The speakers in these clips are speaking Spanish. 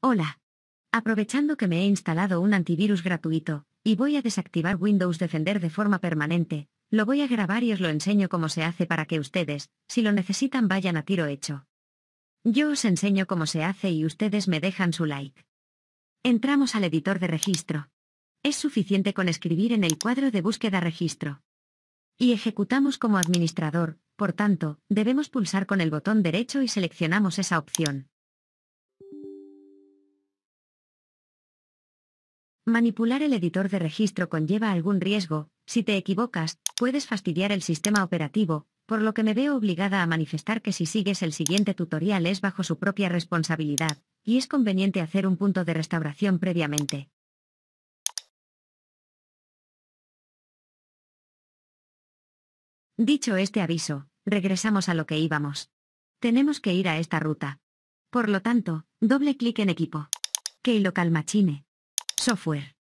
Hola. Aprovechando que me he instalado un antivirus gratuito, y voy a desactivar Windows Defender de forma permanente, lo voy a grabar y os lo enseño cómo se hace para que ustedes, si lo necesitan, vayan a tiro hecho. Yo os enseño cómo se hace y ustedes me dejan su like. Entramos al editor de registro. Es suficiente con escribir en el cuadro de búsqueda registro. Y ejecutamos como administrador, por tanto, debemos pulsar con el botón derecho y seleccionamos esa opción. Manipular el editor de registro conlleva algún riesgo, si te equivocas, puedes fastidiar el sistema operativo, por lo que me veo obligada a manifestar que si sigues el siguiente tutorial es bajo su propia responsabilidad, y es conveniente hacer un punto de restauración previamente. Dicho este aviso, regresamos a lo que íbamos. Tenemos que ir a esta ruta. Por lo tanto, doble clic en equipo. Local Machine. Software.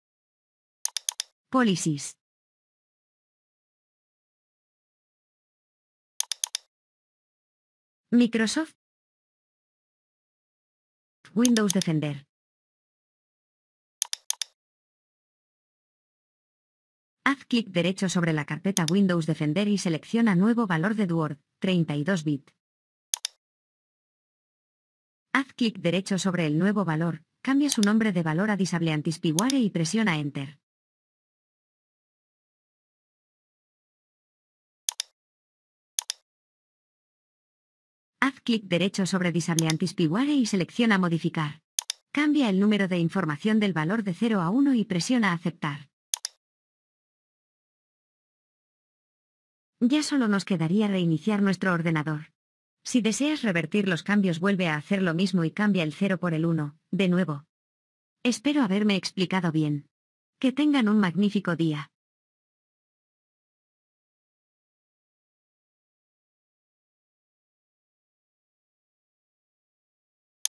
Policies. Microsoft. Windows Defender. Haz clic derecho sobre la carpeta Windows Defender y selecciona Nuevo valor de Word, 32 bit. Haz clic derecho sobre el nuevo valor, Cambia su nombre de valor a Disable y presiona Enter. Haz clic derecho sobre Disable y selecciona Modificar. Cambia el número de información del valor de 0 a 1 y presiona Aceptar. Ya solo nos quedaría reiniciar nuestro ordenador. Si deseas revertir los cambios vuelve a hacer lo mismo y cambia el 0 por el 1, de nuevo. Espero haberme explicado bien. Que tengan un magnífico día.